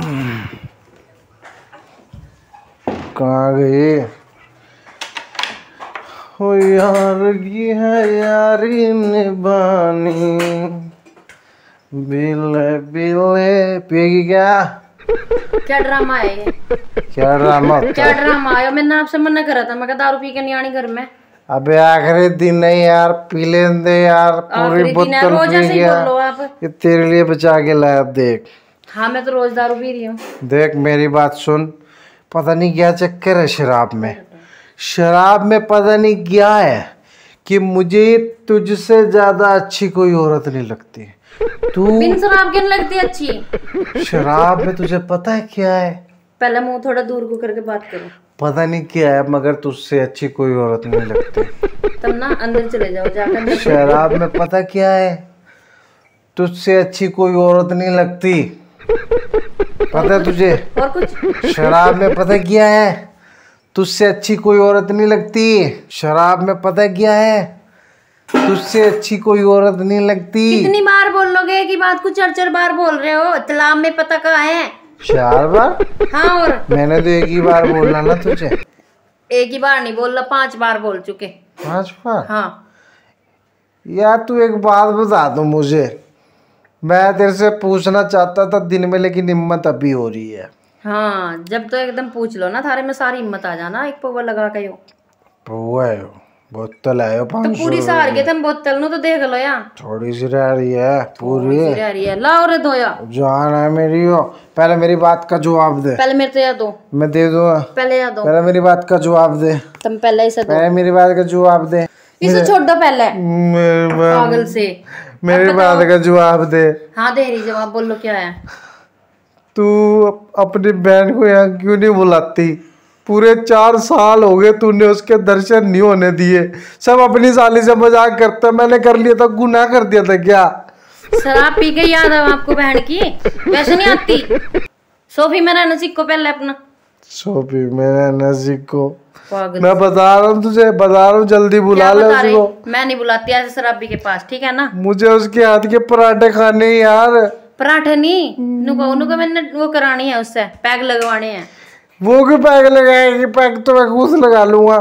कहा गए हो यार की है यारी निभानी बिले बिले पिएगी क्या क्या ड्रामा है ये क्या ड्रामा क्या ड्रामा है मैंने आपसे मना करा था मैं दारू पी के नहीं आनी घर में अबे आखिरी दिन नहीं यार पी लेने यार पूरी बोतल पी गया ये तेरे लिए बचा के लाया देख हाँ मैं तो रोज दारू पी रही हूँ देख मेरी बात सुन पता नहीं क्या चक्कर है शराब में शराब में पता नहीं क्या है कि मुझे तुझसे ज्यादा अच्छी कोई औरत नहीं लगती तू बिन शराब के लगती अच्छी शराब में तुझे पता है क्या है पहले मुंह थोड़ा दूर को करके बात करो पता नहीं क्या है मगर तुझसे अच्छी कोई औरत नहीं लगती तब ना अंदर चले जाओ जाकर शराब में पता क्या है तुझसे अच्छी कोई औरत नहीं लगती पता है तुझे और कुछ शराब में पता क्या है तुझसे अच्छी कोई औरत नहीं लगती शराब में पता क्या है तुझसे अच्छी कोई औरत नहीं लगती कितनी बार बोल लोगे कि बात कुछ चर चार बार बोल रहे हो तालाब में पता कहा है चार बार हाँ और मैंने तो एक ही बार बोलना ना तुझे एक ही बार नहीं बोल पांच बार बोल चुके पांच बार हाँ यार तू एक बात बता दो मुझे मैं तेरे से पूछना चाहता था दिन में लेकिन हिम्मत अभी हो रही है हाँ जब तो एकदम पूछ लो ना थारे में सारी हिम्मत आ जाना एक पोवा लगा के हो बोतल आयो तो पूरी सार के तुम बोतल नो तो देख लो या थोड़ी सी रह रही है पूरी रह रही है लाओ रे धोया जान है मेरी हो पहले मेरी बात का जवाब दे पहले मेरे तो या दो मैं दे दूँ पहले या दो पहले मेरी बात का जवाब दे तुम पहले ही से दो पहले मेरी बात का जवाब दे इसे छोड़ दो पहले पागल से मेरी बात का जवाब दे हाँ दे रही जवाब बोलो क्या है तू अपनी बहन को यहाँ क्यों नहीं बुलाती पूरे चार साल हो गए तूने उसके दर्शन नहीं होने दिए सब अपनी साली से मजाक करता मैंने कर लिया था गुनाह कर दिया था क्या शराब पी के याद है आपको बहन की वैसे नहीं आती सोफी में नसीब को पहले अपना सोफी मेरे मैंने नजीक को मैं बता रहा हूँ तुझे बता रहा हूँ जल्दी बुला ले उसको मैं नहीं बुलाती ऐसे शराबी के पास ठीक है ना मुझे उसके हाथ के पराठे खाने हैं यार पराठे नहीं उनको मैंने वो करानी है उससे पैग लगवाने हैं वो क्यों पैग लगाएगी पैग तो मैं खुद लगा लूंगा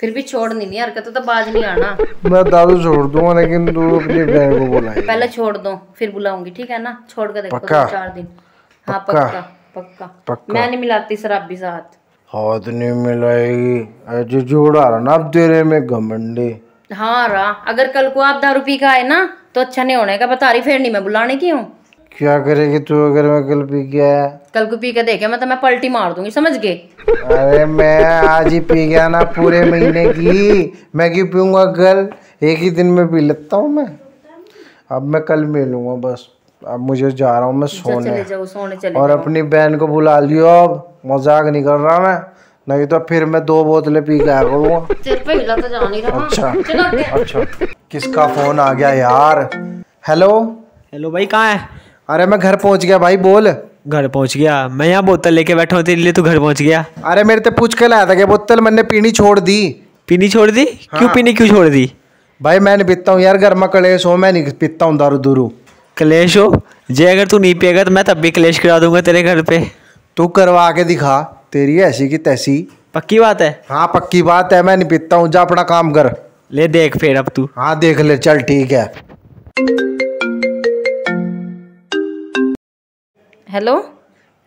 फिर भी छोड़ नहीं यार तो, तो बाज नहीं आना मैं दादू छोड़ दूंगा लेकिन तू अपनी बहन को बुला पहले छोड़ दो फिर बुलाऊंगी ठीक है ना छोड़ कर देखो चार दिन हाँ पक्का पक्का पक्का मैं नहीं मिलाती शराबी साथ हाथ नहीं मिलाएगी अजय जोड़ा रहा ना अब तेरे में घमंडी हाँ रा अगर कल को आप दारू पी का आए ना तो अच्छा नहीं होने का बता रही फिर नहीं मैं बुलाने की हूँ क्या करेगी तू अगर मैं कल पी गया कल को पी के देखे मैं मतलब तो मैं पलटी मार दूंगी समझ गए अरे मैं आज ही पी गया ना पूरे महीने की मैं क्यों पीऊंगा कल एक ही दिन में पी लेता हूँ मैं अब मैं कल मिलूंगा बस अब मुझे जा रहा हूँ मैं सोने, सोने चले और अपनी बहन को बुला लियो अब मजाक नहीं कर रहा मैं नहीं तो फिर मैं दो बोतलें पी के आया करूँगा तो अच्छा अच्छा किसका फोन आ गया यार हेलो हेलो भाई कहाँ है अरे मैं घर पहुँच गया भाई बोल घर पहुँच गया मैं यहाँ बोतल लेके बैठा हूँ तेरे लिए तू घर पहुँच गया अरे मेरे तो पूछ के लाया था कि बोतल मैंने पीनी छोड़ दी पीनी छोड़ दी क्यों हाँ। पीनी क्यों छोड़ दी भाई मैं नहीं पीता हूँ यार गर्मा कड़े कलेश हो मैं नहीं पीता हूँ दारू दूरू क्लेश हो जे अगर तू नहीं पिएगा तो मैं तब भी क्लेश करा दूंगा तेरे घर पे तू करवा के दिखा तेरी ऐसी की तैसी पक्की बात है हाँ पक्की बात है मैं नहीं पीता हूँ जा अपना काम कर ले देख फिर अब तू हाँ देख ले चल ठीक है हेलो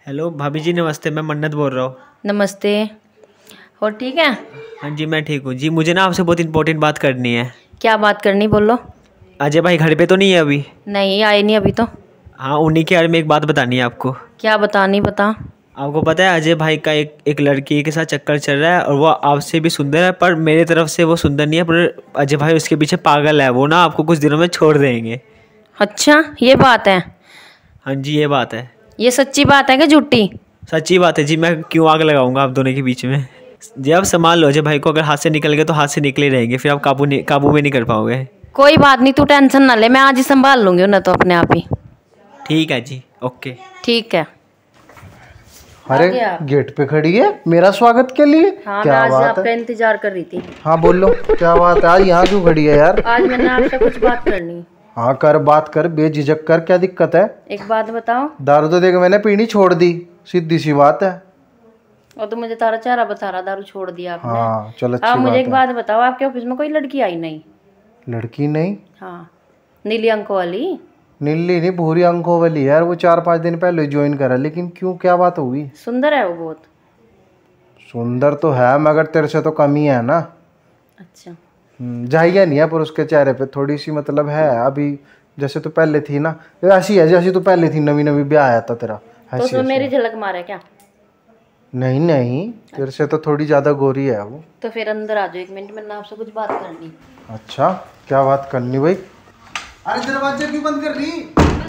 हेलो भाभी जी नमस्ते मैं मन्नत बोल रहा हूँ नमस्ते और ठीक है हाँ जी मैं ठीक हूँ जी मुझे ना आपसे बहुत इम्पोर्टेंट बात करनी है क्या बात करनी बोलो अजय भाई घर पे तो नहीं है अभी नहीं आए नहीं अभी तो हाँ उन्हीं के बारे में एक बात बतानी है आपको क्या बतानी बता आपको पता है अजय भाई का एक एक लड़की के साथ चक्कर चल रहा है और वो आपसे भी सुंदर है पर मेरे तरफ से वो सुंदर नहीं है पर अजय भाई उसके पीछे पागल है वो ना आपको कुछ दिनों में छोड़ देंगे अच्छा ये बात है हाँ जी ये बात है ये सच्ची बात है क्या झूठी सच्ची बात है जी मैं क्यों आग लगाऊंगा आप दोनों के बीच में जी आप संभाल लो अजय भाई को अगर हाथ से निकल गए तो हाथ से निकले रहेंगे फिर आप काबू काबू में नहीं कर पाओगे कोई बात नहीं तू टेंशन ना ले मैं आज ही संभाल लूंगी उन्हें तो अपने आप ही ठीक है जी ओके ठीक है अरे गेट पे खड़ी है मेरा स्वागत के लिए हाँ, क्या मैं आज बात आपका इंतजार कर रही थी हाँ बोलो क्या बात है आज यहाँ क्यों खड़ी है यार आज मैंने आपसे कुछ बात करनी हाँ कर बात कर बेझिझक कर क्या दिक्कत है एक बात बताओ दारू तो देख मैंने पीनी छोड़ दी सीधी सी बात है और तो मुझे तारा चारा बता रहा दारू छोड़ दिया आपने हाँ चलो अच्छी आप मुझे एक बात बताओ आपके ऑफिस में कोई लड़की आई नहीं लड़की नहीं हाँ नीली अंकों वाली नीली नहीं भूरी अंकों वाली यार वो चार पाँच दिन पहले ज्वाइन करा लेकिन क्यों क्या बात होगी सुंदर है वो बहुत सुंदर तो है मगर तेरे से तो कमी है ना अच्छा हम्म, जाइया नहीं है पर उसके चेहरे पे थोड़ी सी मतलब है अभी जैसे तो पहले थी ना ऐसी है जैसी तो पहले थी नवी नवी ब्याह आया था तेरा तो मेरी झलक मारे क्या नहीं नहीं फिर से तो थोड़ी ज्यादा गोरी है वो तो फिर अंदर आ जाओ एक मिनट में आपसे कुछ बात करनी अच्छा क्या बात करनी भाई अरे दरवाजे क्यों बंद कर रही